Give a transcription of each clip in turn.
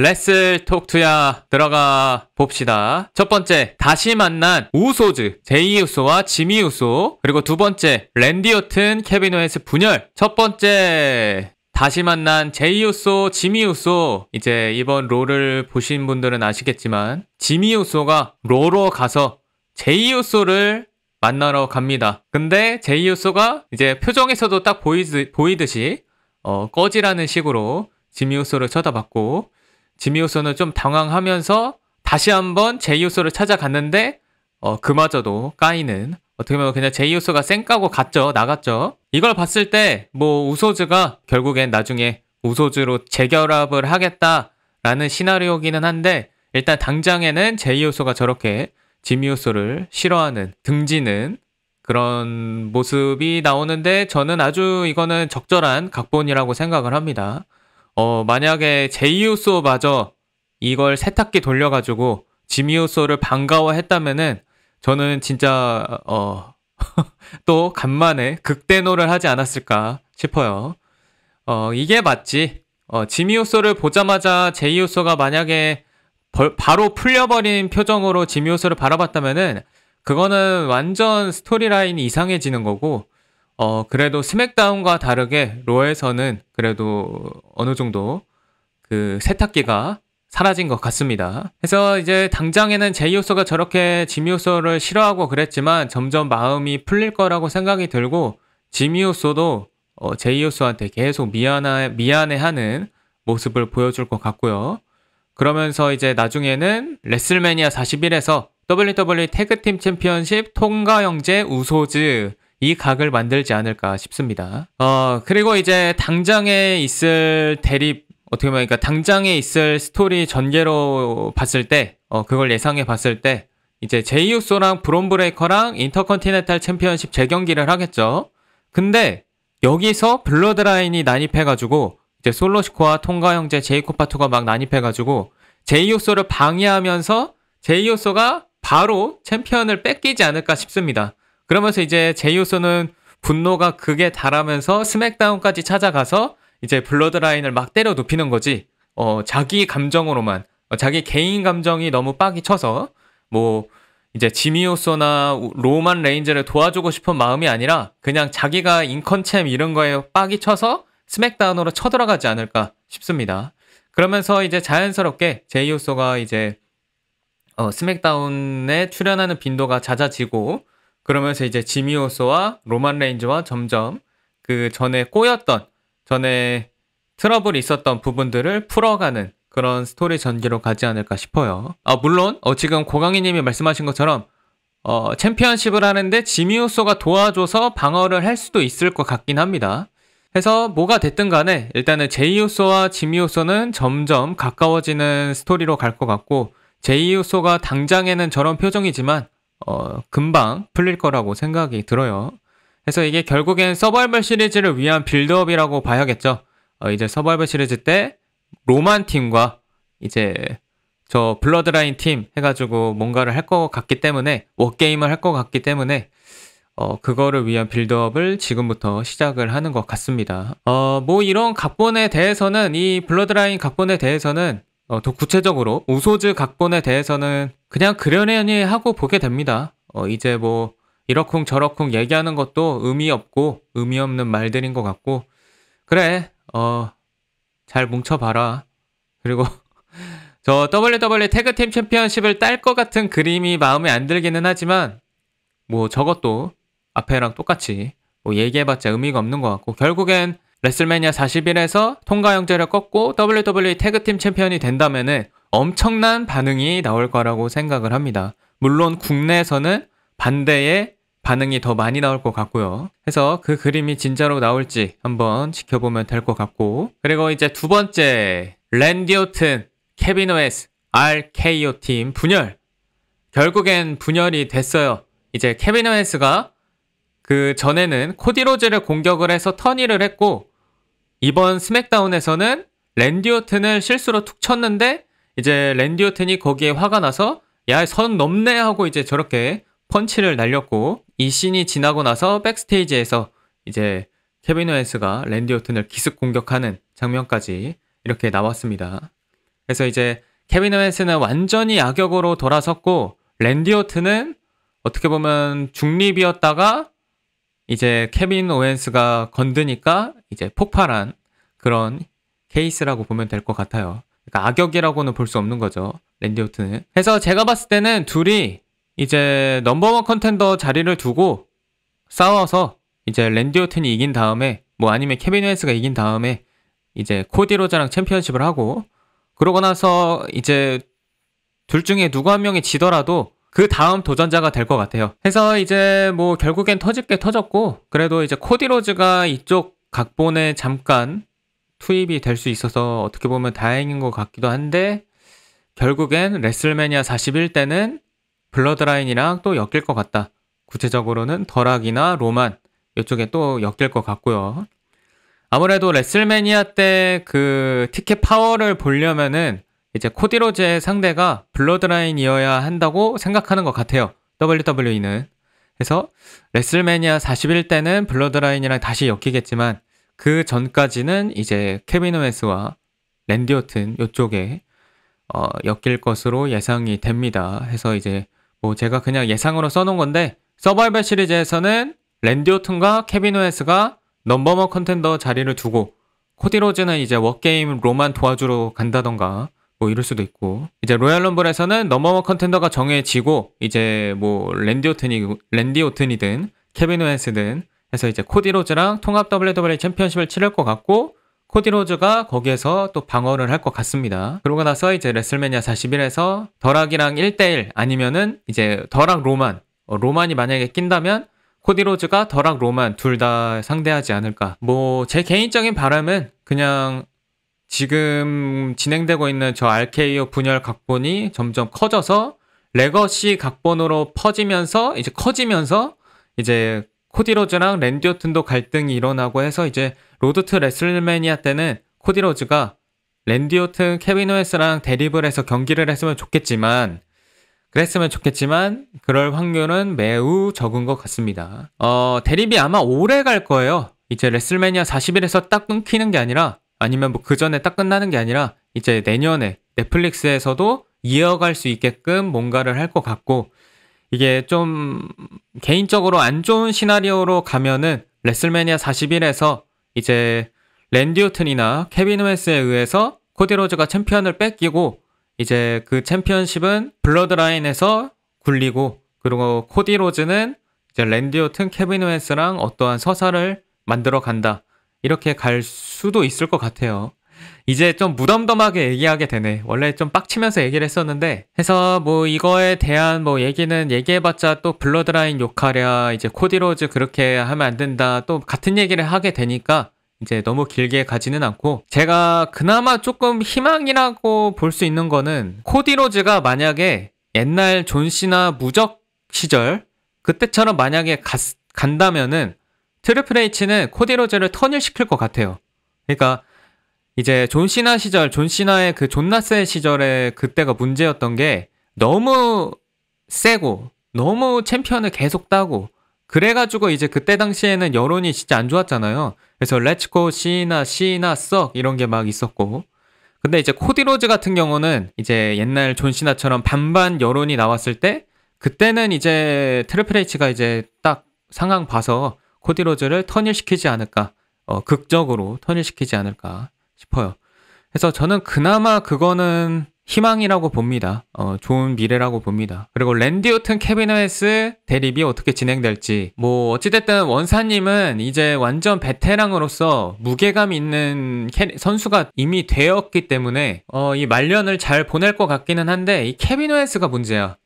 레슬 톡투야 들어가 봅시다. 첫 번째, 다시 만난 우소즈, 제이 우소와 지미 우소. 그리고 두 번째, 랜디 오튼, 케빈 오에스 분열. 첫 번째, 다시 만난 제이 우소, 지미 우소. 이제 이번 롤을 보신 분들은 아시겠지만, 지미 우소가 롤로 가서 제이 우소를 만나러 갑니다. 근데 제이 우소가 이제 표정에서도 딱 보이드, 보이듯이, 어, 꺼지라는 식으로 지미 우소를 쳐다봤고, 지미우소는 좀 당황하면서 다시 한번 제이우소를 찾아갔는데 어, 그마저도 까이는 어떻게 보면 그냥 제이우소가 쌩 까고 갔죠 나갔죠 이걸 봤을 때 뭐 우소즈가 결국엔 나중에 우소즈로 재결합을 하겠다라는 시나리오기는 한데 일단 당장에는 제이우소가 저렇게 지미우소를 싫어하는 등지는 그런 모습이 나오는데 저는 아주 이거는 적절한 각본이라고 생각을 합니다. 어, 만약에 제이우소마저 이걸 세탁기 돌려가지고 지미우소를 반가워했다면은 저는 진짜 어, 또 간만에 극대노를 하지 않았을까 싶어요. 어, 이게 맞지. 어, 지미우소를 보자마자 제이우소가 만약에 벌, 바로 풀려버린 표정으로 지미우소를 바라봤다면은 그거는 완전 스토리라인이 이상해지는 거고 어, 그래도 스맥다운과 다르게 로에서는 그래도 어느 정도 그 세탁기가 사라진 것 같습니다. 그래서 이제 당장에는 제이오소가 저렇게 지미오소를 싫어하고 그랬지만 점점 마음이 풀릴 거라고 생각이 들고 지미오소도 어, 제이오소한테 계속 미안해, 미안해하는 모습을 보여줄 것 같고요. 그러면서 이제 나중에는 레슬매니아 41에서 WWE 태그팀 챔피언십 통가 형제 우소즈 이 각을 만들지 않을까 싶습니다. 어, 그리고 이제 당장에 있을 대립 어떻게 보면 그니까 당장에 있을 스토리 전개로 봤을 때 어, 그걸 예상해 봤을 때 이제 제이우소랑 브롬브레이커랑 인터컨티넨탈 챔피언십 재경기를 하겠죠. 근데 여기서 블러드라인이 난입해가지고 이제 솔로시코와 통가 형제 제이코파투가 막 난입해가지고 제이우소를 방해하면서 제이우소가 바로 챔피언을 뺏기지 않을까 싶습니다. 그러면서 이제 제이우스는 분노가 극에 달하면서 스맥다운까지 찾아가서 이제 블러드라인을 막 때려 눕히는 거지. 어, 자기 감정으로만, 어, 자기 개인 감정이 너무 빡이 쳐서, 뭐, 이제 지미오소나 로만 레인저를 도와주고 싶은 마음이 아니라 그냥 자기가 인컨챔 이런 거에 빡이 쳐서 스맥다운으로 쳐들어가지 않을까 싶습니다. 그러면서 이제 자연스럽게 제이오소가 이제 어, 스맥다운에 출연하는 빈도가 잦아지고 그러면서 이제 지미오스와 로만 레인즈와 점점 그 전에 꼬였던 전에 트러블이 있었던 부분들을 풀어가는 그런 스토리 전기로 가지 않을까 싶어요. 아, 물론 어, 지금 고강희님이 말씀하신 것처럼 어, 챔피언십을 하는데 지미우소가 도와줘서 방어를 할 수도 있을 것 같긴 합니다. 해서 뭐가 됐든 간에 일단은 제이우소와 지미우소는 점점 가까워지는 스토리로 갈 것 같고 제이우소가 당장에는 저런 표정이지만 어, 금방 풀릴 거라고 생각이 들어요. 그래서 이게 결국엔 서바이벌 시리즈를 위한 빌드업이라고 봐야겠죠. 어, 이제 서바이벌 시리즈 때 로만 팀과 이제 저 블러드라인 팀 해가지고 뭔가를 할 것 같기 때문에 워게임을 할 것 같기 때문에 어, 그거를 위한 빌드업을 지금부터 시작을 하는 것 같습니다. 어, 뭐 이런 각본에 대해서는 이 블러드라인 각본에 대해서는 어, 더 구체적으로 우소즈 각본에 대해서는 그냥 그려내니 하고 보게 됩니다. 어, 이제 뭐 이러쿵 저러쿵 얘기하는 것도 의미 없고 의미 없는 말들인 것 같고 그래 어 잘 뭉쳐봐라 그리고 저 WWE 태그팀 챔피언십을 딸 것 같은 그림이 마음에 안 들기는 하지만 뭐 저것도 앞에랑 똑같이 뭐 얘기해봤자 의미가 없는 것 같고 결국엔 레슬매니아 4 0일에서 통과 영재를 꺾고 WWE 태그팀 챔피언이 된다면 엄청난 반응이 나올 거라고 생각을 합니다. 물론 국내에서는 반대의 반응이 더 많이 나올 것 같고요. 그래서 그 그림이 진짜로 나올지 한번 지켜보면 될 것 같고 그리고 이제 두 번째 랜디오튼, 케빈 오에스, RKO 팀 분열 결국엔 분열이 됐어요. 이제 케빈 오에스가 그 전에는 코디로즈를 공격을 해서 턴이를 했고 이번 스맥다운에서는 랜디 오튼을 실수로 툭 쳤는데 이제 랜디 오튼이 거기에 화가 나서 야 선 넘네 하고 이제 저렇게 펀치를 날렸고 이 씬이 지나고 나서 백스테이지에서 이제 케빈 오웬스가 랜디 오튼을 기습 공격하는 장면까지 이렇게 나왔습니다. 그래서 이제 케빈 오웬스는 완전히 악역으로 돌아섰고 랜디 오튼은 어떻게 보면 중립이었다가 이제 케빈 오웬스가 건드니까 이제 폭발한 그런 케이스라고 보면 될 것 같아요. 그러니까 악역이라고는 볼 수 없는 거죠. 랜디 오트는. 그래서 제가 봤을 때는 둘이 이제 넘버원 컨텐더 자리를 두고 싸워서 이제 랜디 오튼이 이긴 다음에 뭐 아니면 케빈 오웬스가 이긴 다음에 이제 코디 로자랑 챔피언십을 하고 그러고 나서 이제 둘 중에 누구 한 명이 지더라도 그 다음 도전자가 될 것 같아요. 해서 이제 뭐 결국엔 터질 게 터졌고 그래도 이제 코디로즈가 이쪽 각본에 잠깐 투입이 될 수 있어서 어떻게 보면 다행인 것 같기도 한데 결국엔 레슬매니아 41 때는 블러드라인이랑 또 엮일 것 같다. 구체적으로는 더락이나 로만 이쪽에 또 엮일 것 같고요. 아무래도 레슬매니아 때 그 티켓 파워를 보려면은 이제 코디로즈의 상대가 블러드라인이어야 한다고 생각하는 것 같아요. WWE는. 그래서 레슬매니아 41 때는 블러드라인이랑 다시 엮이겠지만 그 전까지는 이제 케빈 오웬스와 랜디 오튼 이쪽에 어, 엮일 것으로 예상이 됩니다. 해서 이제 뭐 제가 그냥 예상으로 써놓은 건데 서바이벌 시리즈에서는 랜디 오튼과 케빈 오웬스가 넘버머 컨텐더 자리를 두고 코디 로즈는 이제 워게임 로만 도와주러 간다던가 뭐 이럴 수도 있고 이제 로얄 럼블에서는 넘버원 컨텐더가 정해지고 이제 뭐 랜디 오튼이 랜디 오튼이든 케빈 오엔스든 해서 이제 코디 로즈랑 통합 WWE 챔피언십을 치를 것 같고 코디 로즈가 거기에서 또 방어를 할 것 같습니다. 그러고 나서 이제 레슬매니아 41에서 더락이랑 1대1 아니면은 이제 더락 로만 어, 로만이 만약에 낀다면 코디 로즈가 더락 로만 둘 다 상대하지 않을까. 뭐 제 개인적인 바람은 그냥 지금 진행되고 있는 저 RKO 분열 각본이 점점 커져서 레거시 각본으로 퍼지면서 이제 커지면서 이제 코디로즈랑 랜디오튼도 갈등이 일어나고 해서 이제 로드 트 레슬매니아 때는 코디로즈가 랜디오튼 케빈 오에스랑 대립을 해서 경기를 했으면 좋겠지만 그랬으면 좋겠지만 그럴 확률은 매우 적은 것 같습니다. 어 대립이 아마 오래 갈 거예요. 이제 레슬매니아 4 0일에서딱 끊기는 게 아니라 아니면 뭐 그 전에 딱 끝나는 게 아니라 이제 내년에 넷플릭스에서도 이어갈 수 있게끔 뭔가를 할 것 같고 이게 좀 개인적으로 안 좋은 시나리오로 가면은 레슬매니아 41에서 이제 랜디오튼이나 케빈 웨스에 의해서 코디로즈가 챔피언을 뺏기고 이제 그 챔피언십은 블러드라인에서 굴리고 그리고 코디로즈는 이제 랜디오튼 케빈 웨스랑 어떠한 서사를 만들어 간다. 이렇게 갈 수도 있을 것 같아요. 이제 좀 무덤덤하게 얘기하게 되네. 원래 좀 빡치면서 얘기를 했었는데 해서 뭐 이거에 대한 뭐 얘기는 얘기해봤자 또 블러드라인 욕하랴 이제 코디로즈 그렇게 하면 안 된다 또 같은 얘기를 하게 되니까 이제 너무 길게 가지는 않고 제가 그나마 조금 희망이라고 볼 수 있는 거는 코디로즈가 만약에 옛날 존시나 무적 시절 그때처럼 만약에 갔, 간다면은 트리플 H는 코디 로즈를 턴을 시킬 것 같아요. 그러니까 이제 존 시나 시절, 존 시나의 그존나스의 시절에 그때가 문제였던 게 너무 세고 너무 챔피언을 계속 따고 그래가지고 이제 그때 당시에는 여론이 진짜 안 좋았잖아요. 그래서 렛츠코 시나 시나 썩 이런 게 막 있었고 근데 이제 코디 로즈 같은 경우는 이제 옛날 존 시나처럼 반반 여론이 나왔을 때 그때는 이제 트리플 H가 이제 딱 상황 봐서 코디로즈를 턴일시키지 않을까 어, 극적으로 턴일시키지 않을까 싶어요. 그래서 저는 그나마 그거는 희망이라고 봅니다. 어, 좋은 미래라고 봅니다. 그리고 랜디 오튼 케비너스 대립이 어떻게 진행될지 뭐 어찌됐든 원사님은 이제 완전 베테랑으로서 무게감 있는 선수가 이미 되었기 때문에 어, 이 말년을 잘 보낼 것 같기는 한데 이 케비너스가 문제야.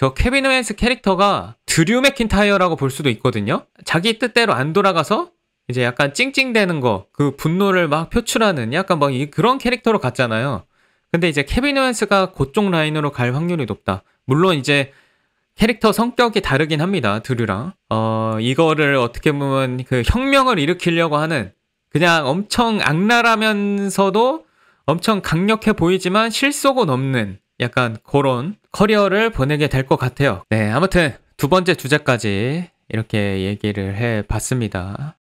저 케빈 오웬스 캐릭터가 드류 맥킨타이어라고 볼 수도 있거든요. 자기 뜻대로 안 돌아가서 이제 약간 찡찡대는 거, 그 분노를 막 표출하는 약간 뭐 그런 캐릭터로 갔잖아요. 근데 이제 케빈 오웬스가 고쪽 라인으로 갈 확률이 높다. 물론 이제 캐릭터 성격이 다르긴 합니다. 드류랑. 어, 이거를 어떻게 보면 그 혁명을 일으키려고 하는 그냥 엄청 악랄하면서도 엄청 강력해 보이지만 실속은 없는 약간 그런 커리어를 보내게 될 것 같아요. 네, 아무튼 두 번째 주제까지 이렇게 얘기를 해 봤습니다.